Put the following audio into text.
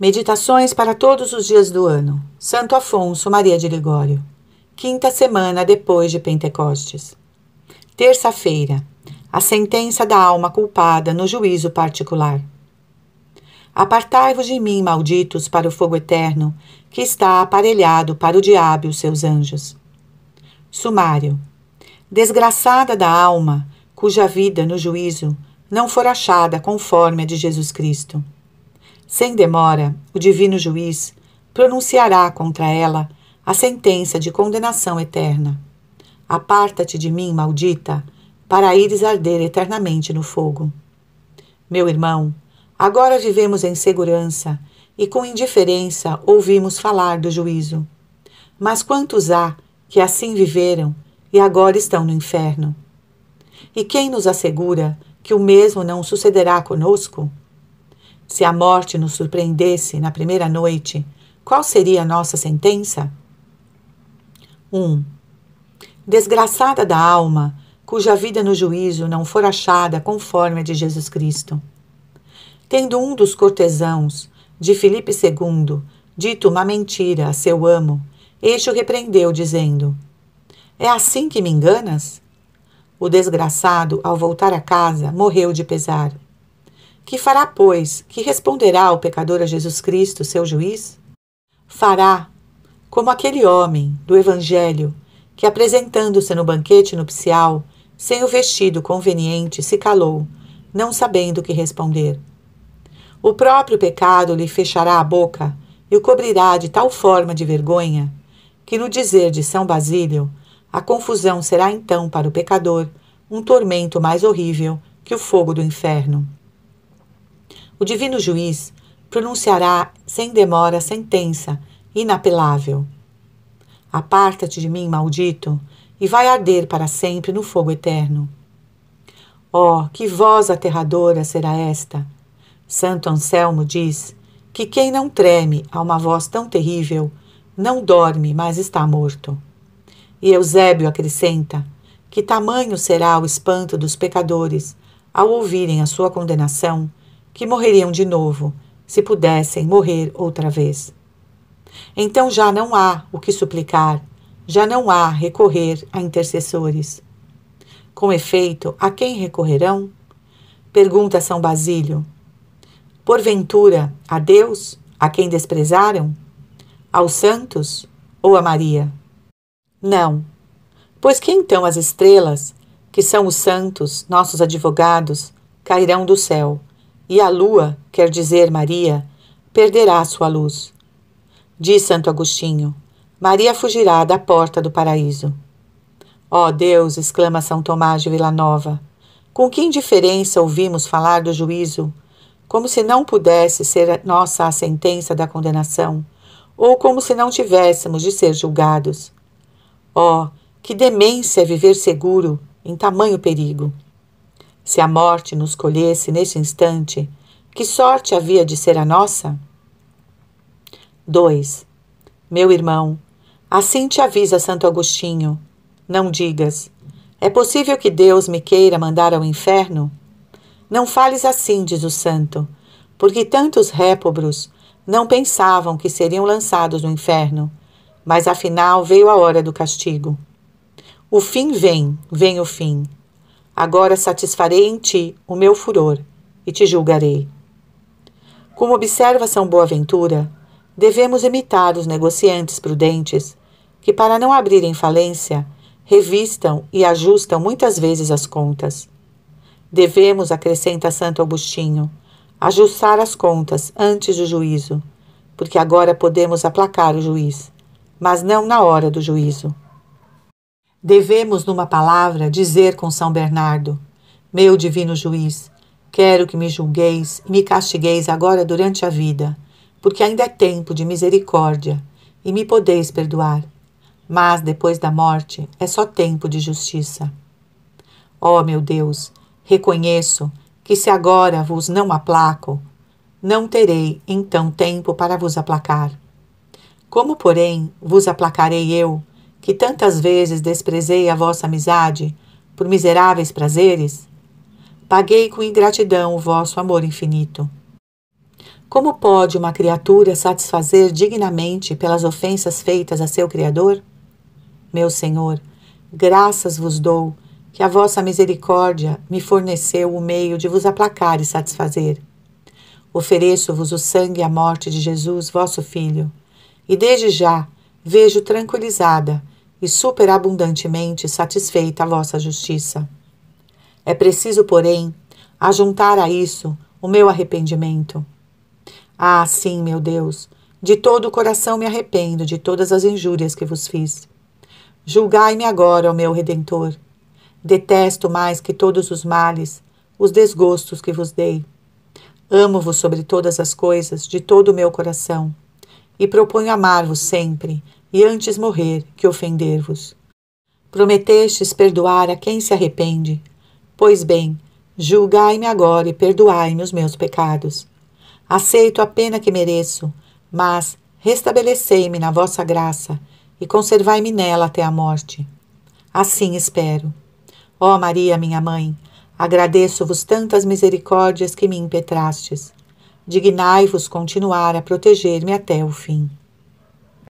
Meditações para todos os dias do ano. Santo Afonso Maria de Ligório. Quinta semana depois de Pentecostes. Terça-feira. A sentença da alma culpada no juízo particular. Apartai-vos de mim, malditos, para o fogo eterno, que está aparelhado para o diabo e os seus anjos. Sumário. Desgraçada da alma, cuja vida no juízo não for achada conforme a de Jesus Cristo sem demora, o divino juiz pronunciará contra ela a sentença de condenação eterna. Aparta-te de mim, maldita, para ires arder eternamente no fogo. Meu irmão, agora vivemos em segurança e com indiferença ouvimos falar do juízo. Mas quantos há que assim viveram e agora estão no inferno? E quem nos assegura que o mesmo não sucederá conosco? Se a morte nos surpreendesse na primeira noite, qual seria a nossa sentença? 1. Um, desgraçada da alma, cuja vida no juízo não for achada conforme a de Jesus Cristo. Tendo um dos cortesãos de Filipe II dito uma mentira a seu amo, este o repreendeu, dizendo: É assim que me enganas? O desgraçado, ao voltar a casa, morreu de pesar. Que fará, pois, que responderá o pecador a Jesus Cristo, seu juiz? Fará, como aquele homem do Evangelho, que apresentando-se no banquete nupcial, sem o vestido conveniente, se calou, não sabendo o que responder. O próprio pecado lhe fechará a boca e o cobrirá de tal forma de vergonha que, no dizer de São Basílio, a confusão será então para o pecador um tormento mais horrível que o fogo do inferno o divino juiz pronunciará sem demora a sentença inapelável. Aparta-te de mim, maldito, e vai arder para sempre no fogo eterno. Oh, que voz aterradora será esta! Santo Anselmo diz que quem não treme a uma voz tão terrível não dorme, mas está morto. E Eusébio acrescenta que tamanho será o espanto dos pecadores ao ouvirem a sua condenação que morreriam de novo, se pudessem morrer outra vez. Então já não há o que suplicar, já não há recorrer a intercessores. Com efeito, a quem recorrerão? Pergunta São Basílio. Porventura, a Deus, a quem desprezaram? Aos santos ou a Maria? Não. Pois que então as estrelas, que são os santos, nossos advogados, cairão do céu? e a lua, quer dizer Maria, perderá sua luz. Diz Santo Agostinho: Maria fugirá da porta do paraíso. Ó oh Deus, exclama São Tomás de Villanova, com que indiferença ouvimos falar do juízo, como se não pudesse ser nossa a sentença da condenação, ou como se não tivéssemos de ser julgados. Ó, oh, que demência viver seguro em tamanho perigo! Se a morte nos colhesse neste instante, que sorte havia de ser a nossa? 2. Meu irmão, assim te avisa Santo Agostinho. Não digas: É possível que Deus me queira mandar ao inferno? Não fales assim, diz o santo, porque tantos répobros não pensavam que seriam lançados no inferno, mas afinal veio a hora do castigo. O fim vem, vem o fim. Agora satisfarei em ti o meu furor e te julgarei. Como observa São Boaventura, devemos imitar os negociantes prudentes que, para não abrirem falência, revistam e ajustam muitas vezes as contas. Devemos, acrescenta Santo Agostinho, ajustar as contas antes do juízo, porque agora podemos aplacar o juiz, mas não na hora do juízo. Devemos, numa palavra, dizer com São Bernardo: Meu divino juiz, quero que me julgueis e me castigueis agora durante a vida, porque ainda é tempo de misericórdia e me podeis perdoar. Mas depois da morte é só tempo de justiça. Ó oh, meu Deus, reconheço que se agora vos não aplaco, não terei então tempo para vos aplacar. Como, porém, vos aplacarei eu? que tantas vezes desprezei a vossa amizade por miseráveis prazeres, paguei com ingratidão o vosso amor infinito. Como pode uma criatura satisfazer dignamente pelas ofensas feitas a seu Criador? Meu Senhor, graças vos dou que a vossa misericórdia me forneceu o meio de vos aplacar e satisfazer. Ofereço-vos o sangue e a morte de Jesus, vosso Filho, e desde já vejo tranquilizada e superabundantemente satisfeita a vossa justiça. É preciso, porém, ajuntar a isso o meu arrependimento. Ah, sim, meu Deus, de todo o coração me arrependo de todas as injúrias que vos fiz. Julgai-me agora, ó meu Redentor. Detesto mais que todos os males, os desgostos que vos dei. Amo-vos sobre todas as coisas, de todo o meu coração, e proponho amar-vos sempre, e antes morrer que ofender-vos. Prometestes perdoar a quem se arrepende. Pois bem, julgai-me agora e perdoai-me os meus pecados. Aceito a pena que mereço, mas restabelecei-me na vossa graça e conservai-me nela até a morte. Assim espero. Ó Maria, minha mãe, agradeço-vos tantas misericórdias que me impetrastes. Dignai-vos continuar a proteger-me até o fim.